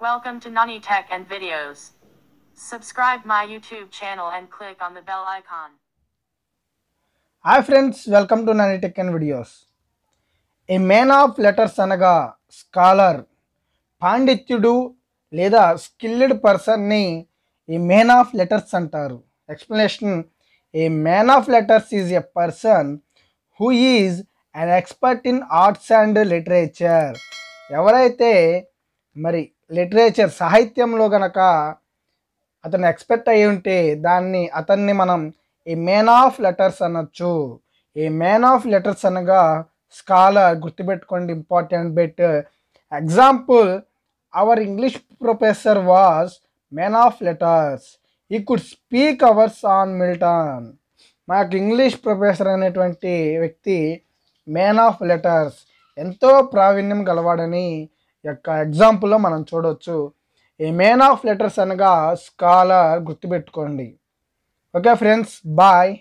Welcome to Nani Tech and Videos. Subscribe my YouTube channel and click on the bell icon. Hi friends, welcome to Nani Tech and Videos. A man of letters anaga, scholar, panditudu, leda, skilled person ni, a man of letters center. Explanation, a man of letters is a person who is an expert in arts and literature. Yavaraite, మరి literature సాహిత్యంలో గనక అతను expect అయి ఉంటే దాన్ని అతన్ని మనం ఈ మ్యాన్ ఆఫ్ లెటర్స్ అనొచ్చు ఏ మ్యాన్ ఆఫ్ లెటర్స్ అనగా స్కాలర్ గుర్తుపెట్టుకోండి important bet example our English professor was man of letters he could speak hours on Milton మాకు ఇంగ్లీష్ ప్రొఫెసర్ అనేటువంటి వ్యక్తి మ్యాన్ ఆఫ్ లెటర్స్ ఎంతో ప్రావీణ్యం గలవాడని యొక్క ఎగ్జాంపుల్లో మనం చూడవచ్చు ఈ మెయిన్ ఆఫ్ లెటర్స్ అనగా స్కాలర్ గుర్తుపెట్టుకోండి ఓకే ఫ్రెండ్స్ బాయ్